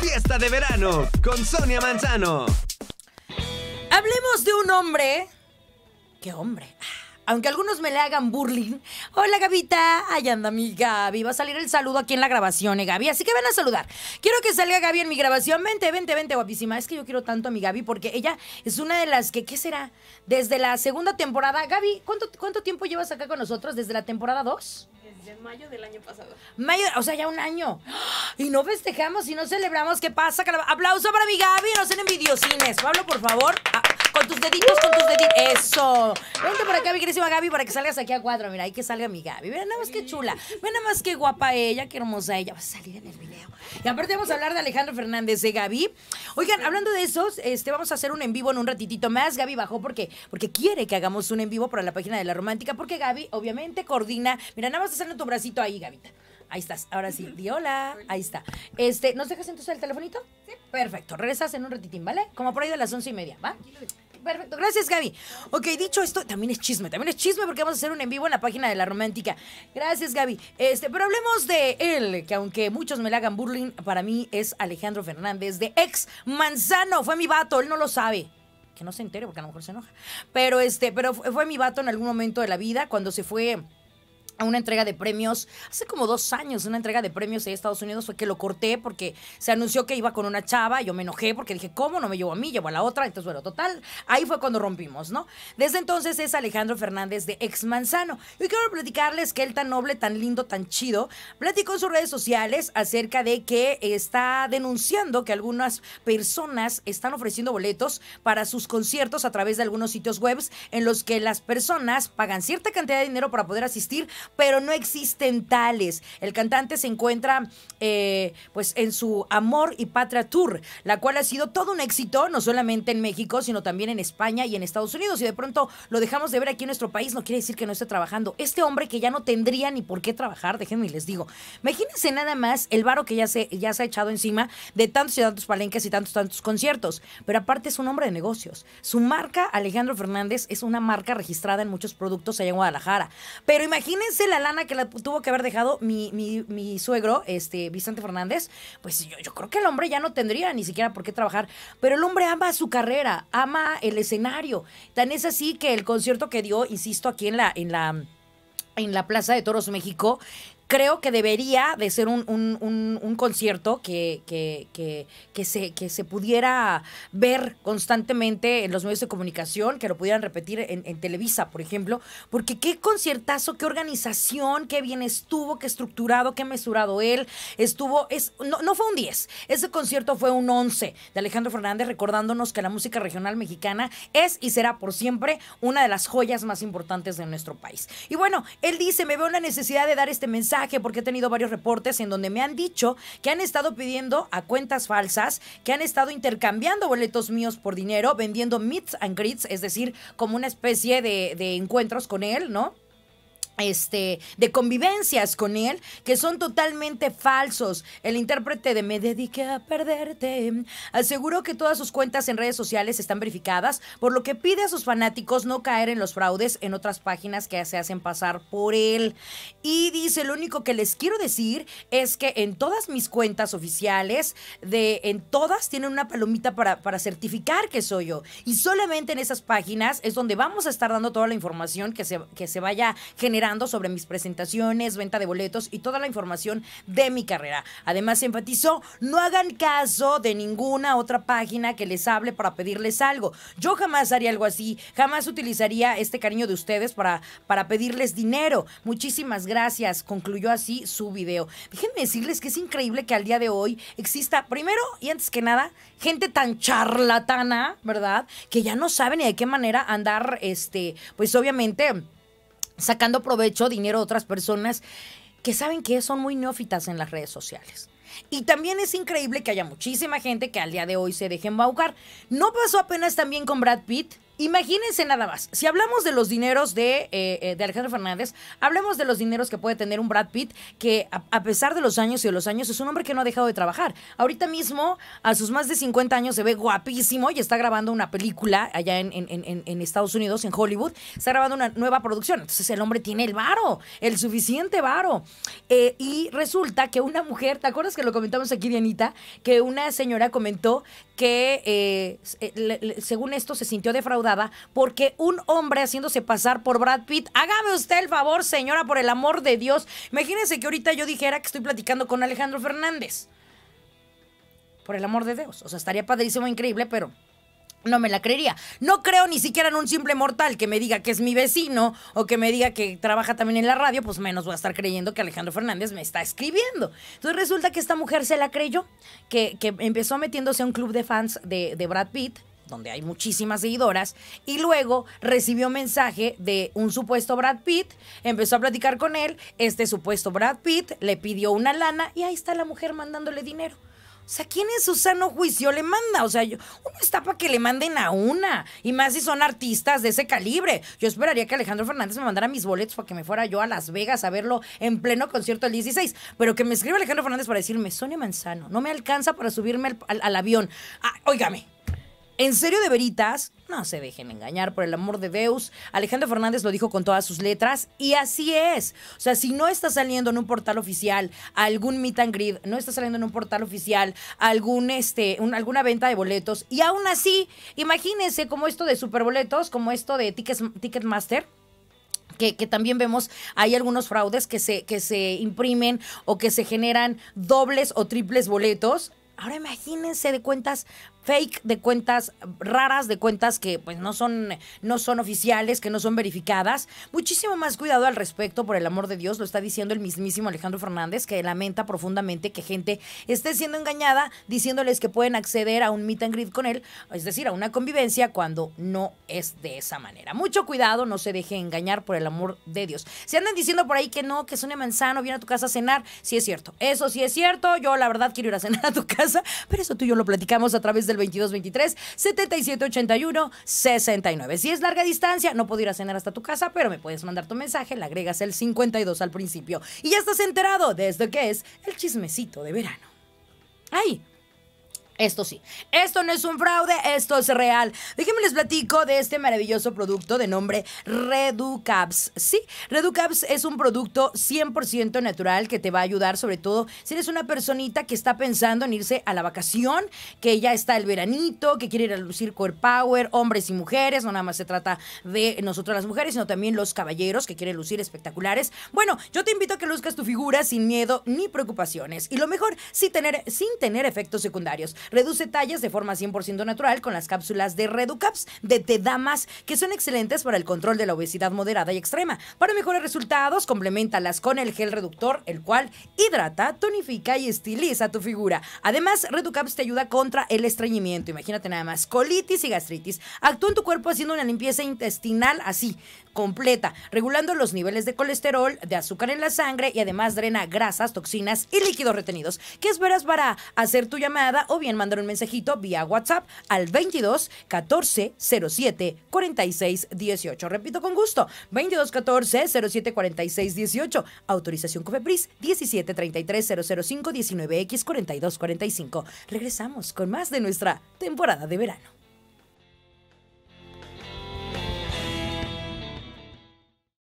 Fiesta de verano con Sonia Manzano. Hablemos de un hombre. ¿Qué hombre? Ah, aunque algunos me le hagan burling. Hola, Gavita. Ahí anda mi Gaby. Va a salir el saludo aquí en la grabación, ¿eh, Gaby? Así que ven a saludar. Quiero que salga Gaby en mi grabación. Vente, vente, vente, guapísima. Es que yo quiero tanto a mi Gaby porque ella es una de las que, ¿qué será? Desde la segunda temporada. Gaby, ¿cuánto, cuánto tiempo llevas acá con nosotros? ¿Desde la temporada 2? mayo del año pasado. Mayo, o sea, ya un año. Y no festejamos y no celebramos. ¿Qué pasa? Aplauso para mi Gaby, no sean envidiosines. Pablo, por favor. Ah. Con tus deditos, con tus deditos. Eso. Vente por acá, mi queridísima Gaby, para que salgas aquí a cuatro. Mira, ahí que salga mi Gaby. Mira nada más qué chula. Mira nada más qué guapa ella, qué hermosa ella. Va a salir en el video. Y aparte vamos a hablar de Alejandro Fernández de ¿eh, Gaby. Oigan, hablando de esos, este, vamos a hacer un en vivo en un ratitito más. Gaby bajó porque, porque quiere que hagamos un en vivo para la página de La Romántica, porque Gaby obviamente coordina. Mira, nada más en tu bracito ahí, Gaby. Ahí estás. Ahora sí, di hola. Ahí está. Este, ¿Nos dejas entonces el telefonito? Sí. Perfecto. Regresas en un ratitín, ¿vale? Como por ahí de las once y media, ¿va? perfecto. Gracias, Gaby. Ok, dicho esto, también es chisme, también es chisme porque vamos a hacer un en vivo en la página de la romántica. Gracias, Gaby. Este, pero hablemos de él, que aunque muchos me la hagan burling, para mí es Alejandro Fernández de ex Manzano. Fue mi vato, él no lo sabe que no se entere porque a lo mejor se enoja. Pero este, pero fue mi vato en algún momento de la vida cuando se fue a una entrega de premios, hace como dos años, una entrega de premios en Estados Unidos fue que lo corté porque se anunció que iba con una chava, yo me enojé porque dije, ¿cómo? No me llevó a mí, llevo a la otra, entonces bueno, total, ahí fue cuando rompimos, ¿no? Desde entonces es Alejandro Fernández de Ex Manzano. Y quiero platicarles que él tan noble, tan lindo, tan chido, platicó en sus redes sociales acerca de que está denunciando que algunas personas están ofreciendo boletos para sus conciertos a través de algunos sitios web en los que las personas pagan cierta cantidad de dinero para poder asistir pero no existen tales. El cantante se encuentra eh, pues en su Amor y Patria Tour, la cual ha sido todo un éxito, no solamente en México, sino también en España y en Estados Unidos. Y de pronto lo dejamos de ver aquí en nuestro país, no quiere decir que no esté trabajando. Este hombre que ya no tendría ni por qué trabajar, déjenme y les digo. Imagínense nada más el varo que ya se, ya se ha echado encima de tantos y tantos palenques y tantos, tantos conciertos. Pero aparte es un hombre de negocios. Su marca, Alejandro Fernández, es una marca registrada en muchos productos allá en Guadalajara. Pero imagínense la lana que la tuvo que haber dejado mi, suegro, este Vicente Fernández. Pues yo, creo que el hombre ya no tendría ni siquiera por qué trabajar. Pero el hombre ama su carrera, ama el escenario. Tan es así que el concierto que dio, insisto, aquí en la, en la en la Plaza de Toros México creo que debería de ser un, concierto que, que, se, que se pudiera ver constantemente en los medios de comunicación, que lo pudieran repetir en, Televisa, por ejemplo, porque qué conciertazo, qué organización, qué bien estuvo, qué estructurado, qué mesurado él, estuvo, es, no, no fue un 10, ese concierto fue un 11 de Alejandro Fernández recordándonos que la música regional mexicana es y será por siempre una de las joyas más importantes de nuestro país. Y bueno, él dice, me veo la necesidad de dar este mensaje porque he tenido varios reportes en donde me han dicho que han estado pidiendo a cuentas falsas, que han estado intercambiando boletos míos por dinero, vendiendo meets and greets, es decir, como una especie de encuentros con él, ¿no? este, de convivencias con él que son totalmente falsos. El intérprete de Me dediqué a perderte aseguró que todas sus cuentas en redes sociales están verificadas, por lo que pide a sus fanáticos no caer en los fraudes en otras páginas que se hacen pasar por él. Y dice, lo único que les quiero decir es que en todas mis cuentas oficiales, de, en todas tienen una palomita para, para certificar que soy yo. Y solamente en esas páginas es donde vamos a estar dando toda la información que se, que se vaya generando sobre mis presentaciones, venta de boletos y toda la información de mi carrera. Además, enfatizó, no hagan caso de ninguna otra página que les hable para pedirles algo. Yo jamás haría algo así, jamás utilizaría este cariño de ustedes para, para pedirles dinero. Muchísimas gracias, concluyó así su video. Déjenme decirles que es increíble que al día de hoy exista, primero y antes que nada, gente tan charlatana, ¿verdad? Que ya no sabe ni de qué manera andar, este, pues obviamente sacando provecho, dinero de otras personas que saben que son muy neófitas en las redes sociales. Y también es increíble que haya muchísima gente que al día de hoy se deje embaucar. No pasó apenas también con Brad Pitt. Imagínense nada más, si hablamos de los dineros eh, eh, de, Alejandro Fernández, hablemos de los dineros que puede tener un Brad Pitt, que a, pesar de los años y de los años es un hombre que no ha dejado de trabajar. Ahorita mismo, a sus más de 50 años, se ve guapísimo y está grabando una película allá en, Estados Unidos, en Hollywood, está grabando una nueva producción. Entonces el hombre tiene el varo, el suficiente varo. Eh, y resulta que una mujer, ¿te acuerdas que lo comentamos aquí, Dianita? Que una señora comentó que, según esto, se sintió defraudada porque un hombre haciéndose pasar por Brad Pitt, hágame usted el favor, señora, por el amor de Dios. Imagínense que ahorita yo dijera que estoy platicando con Alejandro Fernández. Por el amor de Dios. O sea, estaría padrísimo, increíble, pero no me la creería. No creo ni siquiera en un simple mortal que me diga que es mi vecino o que me diga que trabaja también en la radio, pues menos voy a estar creyendo que Alejandro Fernández me está escribiendo. Entonces resulta que esta mujer se la creyó, que, empezó metiéndose a un club de fans de Brad Pitt donde hay muchísimas seguidoras, y luego recibió mensaje de un supuesto Brad Pitt, empezó a platicar con él, este supuesto Brad Pitt le pidió una lana y ahí está la mujer mandándole dinero. O sea, ¿quién es su sano juicio le manda? O sea, uno está para que le manden a una. Y más si son artistas de ese calibre. Yo esperaría que Alejandro Fernández me mandara mis boletos para que me fuera yo a Las Vegas a verlo en pleno concierto el 16. Pero que me escriba Alejandro Fernández para decirme, Sonia Manzano, no me alcanza para subirme al, al avión. Ah, óigame, ¿En serio de veritas? No se dejen engañar, por el amor de Deus. Alejandro Fernández lo dijo con todas sus letras y así es. O sea, si no está saliendo en un portal oficial algún meet and greet, no está saliendo en un portal oficial algún, este, alguna venta de boletos y aún así, imagínense como esto de superboletos, como esto de tickets, Ticketmaster. Que, que, también vemos hay algunos fraudes que se, que se imprimen o que se generan dobles o triples boletos. Ahora imagínense de cuentas fake, de cuentas raras, de cuentas que pues no son, no son oficiales, que no son verificadas. Muchísimo más cuidado al respecto, por el amor de Dios, lo está diciendo el mismísimo Alejandro Fernández, que lamenta profundamente que gente esté siendo engañada diciéndoles que pueden acceder a un meet and greet con él, es decir, a una convivencia cuando no es de esa manera. Mucho cuidado, no se deje engañar por el amor de Dios. Si andan diciendo por ahí que no, que Sonia Manzano viene a tu casa a cenar, sí es cierto. Eso sí es cierto, yo la verdad quiero ir a cenar a tu casa, pero eso tú y yo lo platicamos a través del 2223-7781-69. Si es larga distancia, no puedo ir a cenar hasta tu casa, pero me puedes mandar tu mensaje, le agregas el 52 al principio. Y ya estás enterado de que es el chismecito de verano. ¡Ay! Esto sí, esto no es un fraude, esto es real. Déjenme les platico de este maravilloso producto de nombre Reducaps. Sí, Reducaps es un producto 100% natural que te va a ayudar, sobre todo si eres una personita que está pensando en irse a la vacación, que ya está el veranito, que quiere ir a lucir core power, hombres y mujeres, no nada más se trata de nosotros las mujeres, sino también los caballeros que quieren lucir espectaculares. Bueno, yo te invito a que luzcas tu figura sin miedo ni preocupaciones y lo mejor, tener, sin tener efectos secundarios. Reduce tallas de forma 100% natural con las cápsulas de Reducaps de TEDAMAS, que son excelentes para el control de la obesidad moderada y extrema. Para mejores resultados, complementalas con el gel reductor, el cual hidrata, tonifica y estiliza tu figura. Además, Reducaps te ayuda contra el estreñimiento. Imagínate nada más, colitis y gastritis. Actúa en tu cuerpo haciendo una limpieza intestinal así, completa, regulando los niveles de colesterol, de azúcar en la sangre y además drena grasas, toxinas y líquidos retenidos. ¿Qué esperas para hacer tu llamada o bien mandar un mensajito vía WhatsApp al 22 14 07 46 18. Repito con gusto, 22 14 07 46 18. Autorización COFEPRIS 17 33 005 19 X 42 45. Regresamos con más de nuestra temporada de verano.